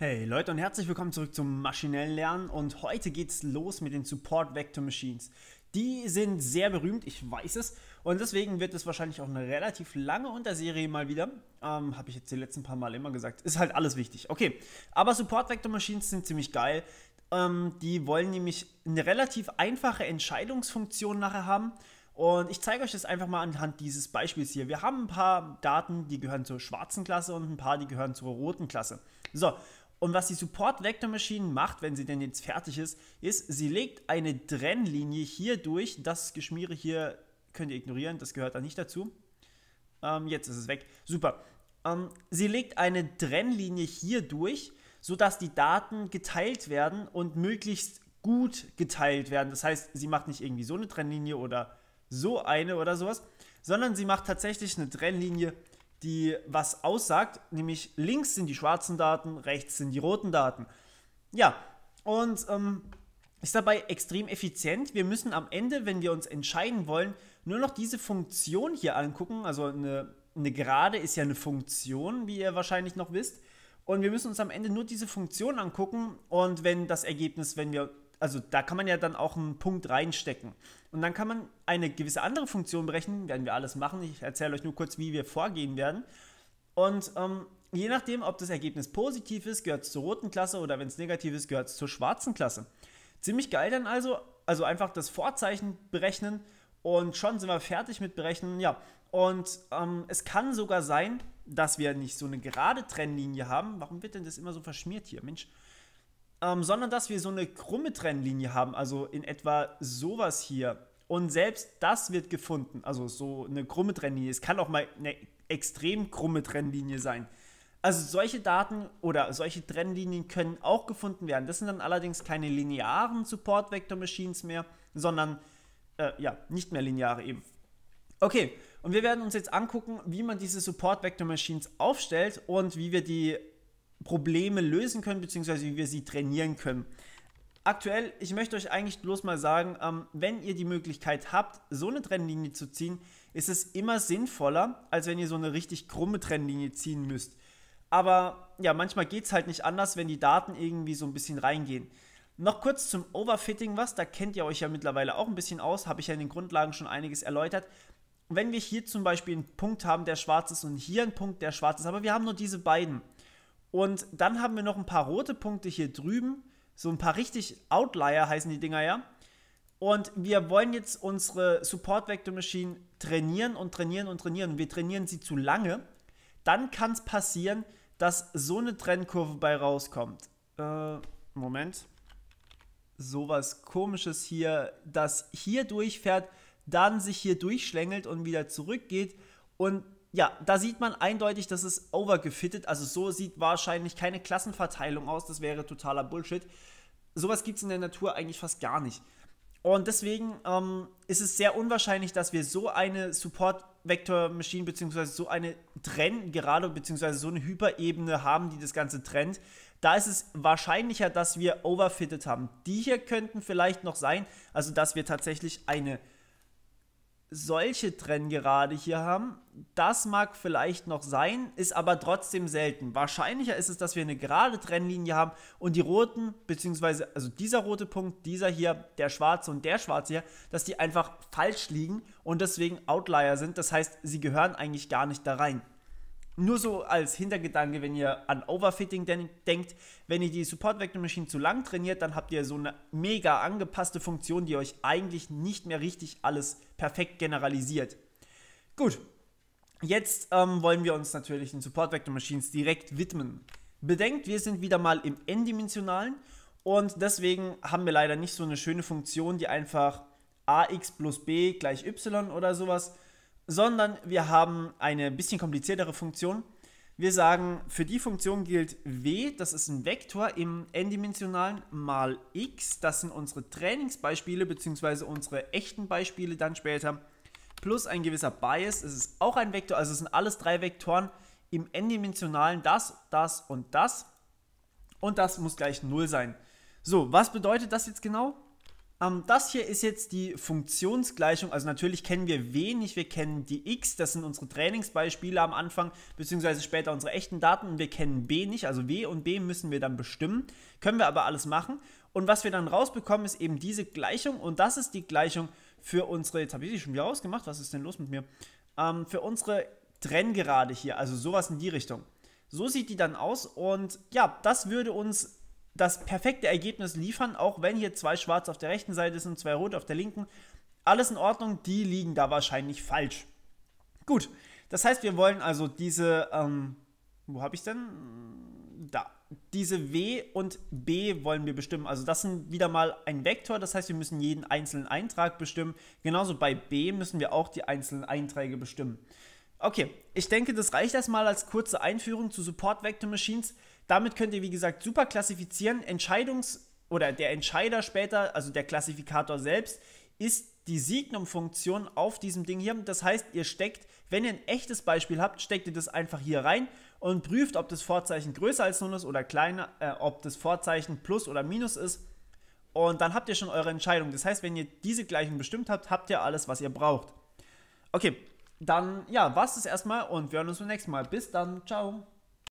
Hey Leute und herzlich willkommen zurück zum maschinellen Lernen und heute geht's los mit den Support Vector Machines. Die sind sehr berühmt, ich weiß es und deswegen wird es wahrscheinlich auch eine relativ lange Unterserie mal wieder. Ähm, Habe ich jetzt die letzten paar Mal immer gesagt. Ist halt alles wichtig. Okay, aber Support Vector Machines sind ziemlich geil. Ähm, die wollen nämlich eine relativ einfache Entscheidungsfunktion nachher haben. Und ich zeige euch das einfach mal anhand dieses Beispiels hier. Wir haben ein paar Daten, die gehören zur schwarzen Klasse und ein paar, die gehören zur roten Klasse. So, und was die Support Vector Machine macht, wenn sie denn jetzt fertig ist, ist, sie legt eine Trennlinie hier durch. Das Geschmiere hier könnt ihr ignorieren, das gehört da nicht dazu. Ähm, jetzt ist es weg. Super. Ähm, sie legt eine Trennlinie hier durch, sodass die Daten geteilt werden und möglichst gut geteilt werden. Das heißt, sie macht nicht irgendwie so eine Trennlinie oder so eine oder sowas, sondern sie macht tatsächlich eine Trennlinie die was aussagt, nämlich links sind die schwarzen Daten, rechts sind die roten Daten. Ja, und ähm, ist dabei extrem effizient. Wir müssen am Ende, wenn wir uns entscheiden wollen, nur noch diese Funktion hier angucken. Also eine, eine Gerade ist ja eine Funktion, wie ihr wahrscheinlich noch wisst. Und wir müssen uns am Ende nur diese Funktion angucken. Und wenn das Ergebnis, wenn wir also da kann man ja dann auch einen Punkt reinstecken. Und dann kann man eine gewisse andere Funktion berechnen, werden wir alles machen. Ich erzähle euch nur kurz, wie wir vorgehen werden. Und ähm, je nachdem, ob das Ergebnis positiv ist, gehört es zur roten Klasse oder wenn es negativ ist, gehört es zur schwarzen Klasse. Ziemlich geil dann also, also einfach das Vorzeichen berechnen und schon sind wir fertig mit berechnen. Ja, und ähm, es kann sogar sein, dass wir nicht so eine gerade Trennlinie haben. Warum wird denn das immer so verschmiert hier? Mensch, ähm, sondern dass wir so eine krumme Trennlinie haben, also in etwa sowas hier. Und selbst das wird gefunden, also so eine krumme Trennlinie. Es kann auch mal eine extrem krumme Trennlinie sein. Also solche Daten oder solche Trennlinien können auch gefunden werden. Das sind dann allerdings keine linearen Support Vector Machines mehr, sondern äh, ja, nicht mehr lineare eben. Okay, und wir werden uns jetzt angucken, wie man diese Support Vector Machines aufstellt und wie wir die Probleme lösen können, beziehungsweise wie wir sie trainieren können. Aktuell, ich möchte euch eigentlich bloß mal sagen, ähm, wenn ihr die Möglichkeit habt, so eine Trennlinie zu ziehen, ist es immer sinnvoller, als wenn ihr so eine richtig krumme Trennlinie ziehen müsst. Aber ja, manchmal geht es halt nicht anders, wenn die Daten irgendwie so ein bisschen reingehen. Noch kurz zum Overfitting was, da kennt ihr euch ja mittlerweile auch ein bisschen aus, habe ich ja in den Grundlagen schon einiges erläutert. Wenn wir hier zum Beispiel einen Punkt haben, der schwarz ist und hier einen Punkt, der schwarz ist, aber wir haben nur diese beiden, und dann haben wir noch ein paar rote Punkte hier drüben. So ein paar richtig Outlier heißen die Dinger ja. Und wir wollen jetzt unsere Support Vector Machine trainieren und trainieren und trainieren. Wir trainieren sie zu lange. Dann kann es passieren, dass so eine Trendkurve bei rauskommt. Äh, Moment. Sowas komisches hier, das hier durchfährt, dann sich hier durchschlängelt und wieder zurückgeht. Und ja, da sieht man eindeutig, dass es overgefitted, also so sieht wahrscheinlich keine Klassenverteilung aus, das wäre totaler Bullshit. Sowas gibt es in der Natur eigentlich fast gar nicht. Und deswegen ähm, ist es sehr unwahrscheinlich, dass wir so eine Support-Vector-Machine bzw. so eine Trenn gerade beziehungsweise so eine Hyperebene haben, die das Ganze trennt. Da ist es wahrscheinlicher, dass wir overfitted haben. Die hier könnten vielleicht noch sein, also dass wir tatsächlich eine solche Trenngerade hier haben. Das mag vielleicht noch sein, ist aber trotzdem selten. Wahrscheinlicher ist es, dass wir eine gerade Trennlinie haben und die roten, beziehungsweise also dieser rote Punkt, dieser hier, der schwarze und der schwarze hier, dass die einfach falsch liegen und deswegen Outlier sind. Das heißt, sie gehören eigentlich gar nicht da rein nur so als Hintergedanke, wenn ihr an Overfitting denk denkt, wenn ihr die Support Vector Machine zu lang trainiert, dann habt ihr so eine mega angepasste Funktion, die euch eigentlich nicht mehr richtig alles perfekt generalisiert. Gut, jetzt ähm, wollen wir uns natürlich den Support Vector Machines direkt widmen. Bedenkt, wir sind wieder mal im n-dimensionalen und deswegen haben wir leider nicht so eine schöne Funktion, die einfach ax plus b gleich y oder sowas sondern wir haben eine bisschen kompliziertere Funktion. Wir sagen, für die Funktion gilt w, das ist ein Vektor im n-dimensionalen mal x, das sind unsere Trainingsbeispiele bzw. unsere echten Beispiele dann später, plus ein gewisser Bias, es ist auch ein Vektor, also es sind alles drei Vektoren im n-dimensionalen das, das und das und das muss gleich 0 sein. So, was bedeutet das jetzt genau? Ähm, das hier ist jetzt die Funktionsgleichung. Also natürlich kennen wir W nicht, wir kennen die X, das sind unsere Trainingsbeispiele am Anfang, beziehungsweise später unsere echten Daten. Und wir kennen B nicht, also W und B müssen wir dann bestimmen. Können wir aber alles machen. Und was wir dann rausbekommen, ist eben diese Gleichung. Und das ist die Gleichung für unsere, jetzt habe ich sie schon wieder rausgemacht, was ist denn los mit mir? Ähm, für unsere Trenngerade hier, also sowas in die Richtung. So sieht die dann aus und ja, das würde uns das perfekte Ergebnis liefern, auch wenn hier zwei schwarz auf der rechten Seite sind zwei rot auf der linken. Alles in Ordnung, die liegen da wahrscheinlich falsch. Gut, das heißt, wir wollen also diese, ähm, wo habe ich denn? Da. Diese W und B wollen wir bestimmen. Also das sind wieder mal ein Vektor, das heißt, wir müssen jeden einzelnen Eintrag bestimmen. Genauso bei B müssen wir auch die einzelnen Einträge bestimmen. Okay, ich denke, das reicht erstmal als kurze Einführung zu Support Vector Machines. Damit könnt ihr, wie gesagt, super klassifizieren. Entscheidungs- oder der Entscheider später, also der Klassifikator selbst, ist die Signum-Funktion auf diesem Ding hier. Das heißt, ihr steckt, wenn ihr ein echtes Beispiel habt, steckt ihr das einfach hier rein und prüft, ob das Vorzeichen größer als 0 ist oder kleiner, äh, ob das Vorzeichen plus oder minus ist. Und dann habt ihr schon eure Entscheidung. Das heißt, wenn ihr diese Gleichung bestimmt habt, habt ihr alles, was ihr braucht. Okay, dann, ja, war's das erstmal und wir hören uns beim nächsten Mal. Bis dann, ciao.